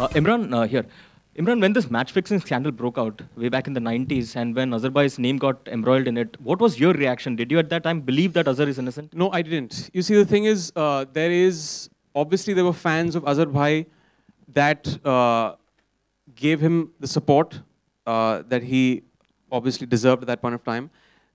Uh, Imran, uh, here. Imran, when this match fixing scandal broke out way back in the 90s and when Azerbaijan's name got embroiled in it, what was your reaction? Did you at that time believe that Azar is innocent? No, I didn't. You see, the thing is, uh, there is obviously there were fans of Azerbaijan that uh, gave him the support uh, that he obviously deserved at that point of time.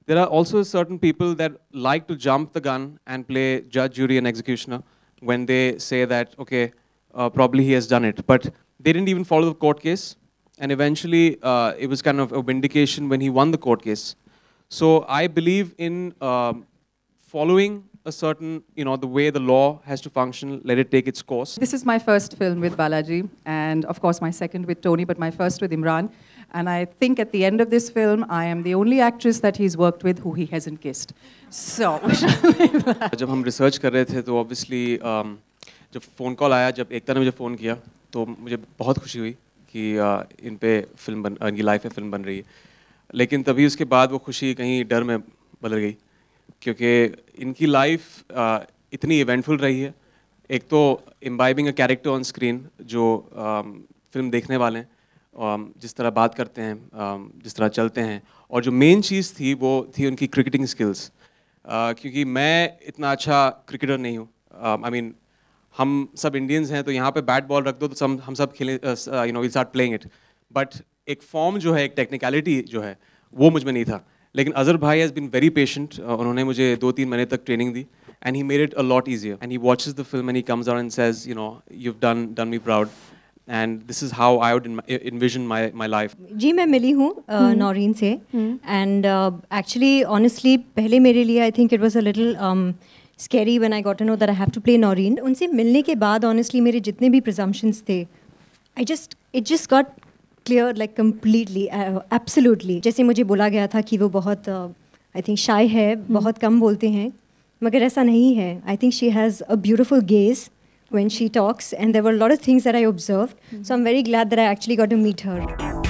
There are also certain people that like to jump the gun and play judge, jury, and executioner when they say that, okay, uh, probably he has done it. But they didn't even follow the court case. And eventually, uh, it was kind of a vindication when he won the court case. So I believe in um, following a certain, you know, the way the law has to function, let it take its course. This is my first film with Balaji, and of course my second with Tony, but my first with Imran. And I think at the end of this film, I am the only actress that he's worked with who he hasn't kissed. So, we shall leave that. When we were researching, obviously um, जब phone call आया जब एकता ने मुझे phone किया तो मुझे बहुत खुशी हुई कि इन पे फिल्म बन इनकी लाइफ में फिल्म बन रही है लेकिन तभी उसके बाद वो खुशी कहीं डर में बदल गई क्योंकि इनकी लाइफ इतनी इवेंटफुल रही है एक तो imbibing a character on screen जो फिल्म देखने वाले हैं जिस तरह बात करते हैं जिस तरह चलते हैं और जो मेन चीज़ थी वो थी उनकी क्रिकेटिंग स्किल्स क्योंकि मैं इतना अच्छा क्रिकेटर नहीं हूँ आई मीन हम सब इंडियंस हैं तो यहाँ पे बैट बॉल रख दो तो सब हम सब खेलें you know will start playing it but एक फॉर्म जो है एक टेक्निकलिटी जो है वो मुझ में नहीं था लेकिन अजहर भाई हैज़ बिन वेरी पेशेंट उन्होंने मुझे दो तीन महीने तक ट्रेनिंग दी and he made it a lot easier and he watches the film and he comes out and says you know you done done me proud and this is how I would envision my my life जी मैं मिली हूँ हम्म। नौरीन से and actually honestly पहले मेरे लिए I think it was a little scary one I got no that I have to play Noreen उनसे मिलने के बाद ऑनेस्टली मेरे जितने भी प्रजम्पन्स थे I just it just got clear like completely absolutely जैसे मुझे बोला गया था कि वो बहुत आई थिंक शाई है हम्म। बहुत कम बोलते हैं मगर ऐसा नहीं है I think she has a beautiful gaze when she talks and there were a things of I that so am very glad so I actually got to meet actually